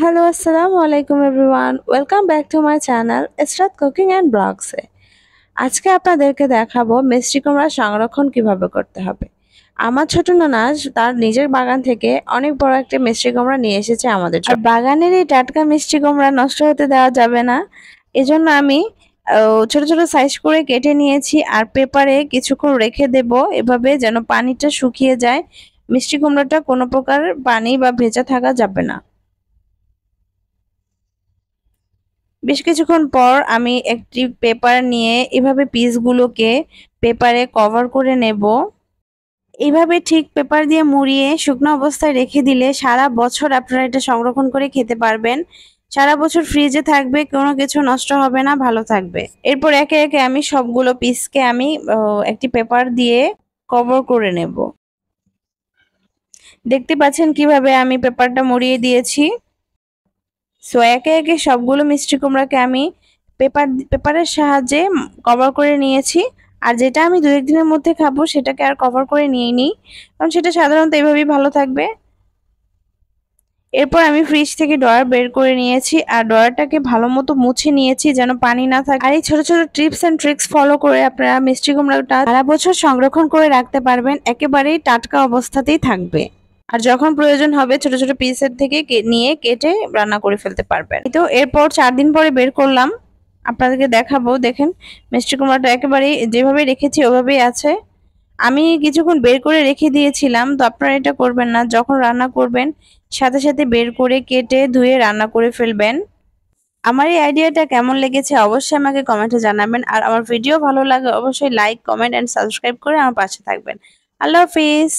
hello আসসালামু আলাইকুম everyone welcome back to my channel Israt cooking and ব্লগসে আজকে আপনাদেরকে দেখাবো মিষ্টি কুমড়া সংরক্ষণ কিভাবে করতে হবে আমার ছোট ননাস তার নিজের বাগান থেকে অনেক বড় একটা মিষ্টি কুমড়া নিয়ে এসেছে আমাদের আর বাগানের এই টাটকা মিষ্টি কুমড়া নষ্ট হতে দেওয়া যাবে না এজন্য আমি ছোট ছোট সাইজ করে কেটে নিয়েছি আর পেপারে কিছুক্ষণ রেখে দেব এভাবে যেন পানিটা শুকিয়ে যায় মিষ্টি কুমড়াটা কোনো প্রকার পানি বা ভেজা থাকা যাবে না বেশ কিছুক্ষণ পর আমি একটি পেপার নিয়ে এভাবে পিসগুলোকে পেপারে কভার করে নেব এইভাবে ঠিক পেপার দিয়ে মুড়িয়ে শুকনো অবস্থায় রেখে দিলে সারা বছর আপনারা এটা সংরক্ষণ করে খেতে পারবেন সারা বছর ফ্রিজে থাকবে কোনো কিছু নষ্ট হবে না ভালো থাকবে এরপর একে একে আমি সবগুলো পিসকে আমি একটি পেপার দিয়ে কভার করে নেব দেখতে পাচ্ছেন কিভাবে আমি পেপারটা মুড়িয়ে দিয়েছি সো একে একে সবগুলো মিষ্টি কুমড়াকে আমি পেপার পেপারের সাহায্যে কভার করে নিয়েছি আর যেটা আমি দু একদিনের মধ্যে খাবো সেটাকে আর কভার করে নিয়ে নিই কারণ সেটা সাধারণত এভাবেই ভালো থাকবে এরপর আমি ফ্রিজ থেকে ডয়ার বের করে নিয়েছি আর ডয়ারটাকে ভালো মতো মুছে নিয়েছি যেন পানি না থাকে আর এই ছোটো ছোটো টিপস অ্যান্ড ট্রিক্স ফলো করে আপনারা মিষ্টি কুমড়াটা সারা বছর সংরক্ষণ করে রাখতে পারবেন একেবারেই টাটকা অবস্থাতেই থাকবে আর যখন প্রয়োজন হবে ছোট ছোট পিসের থেকে নিয়ে কেটে রান্না করে ফেলতে পারবেন তো এরপর চার দিন পরে বের করলাম আপনাদেরকে দেখাবো দেখেন মিষ্টি কুমড়াটা একেবারেই যেভাবে রেখেছি ওভাবেই আছে আমি কিছুক্ষণ বের করে রেখে দিয়েছিলাম তো আপনারা এটা করবেন না যখন রান্না করবেন সাথে সাথে বের করে কেটে ধুয়ে রান্না করে ফেলবেন আমার এই আইডিয়াটা কেমন লেগেছে অবশ্যই আমাকে কমেন্টে জানাবেন আর আমার ভিডিও ভালো লাগে অবশ্যই লাইক কমেন্ট অ্যান্ড সাবস্ক্রাইব করে আমার পাশে থাকবেন আল্লাহ হাফিজ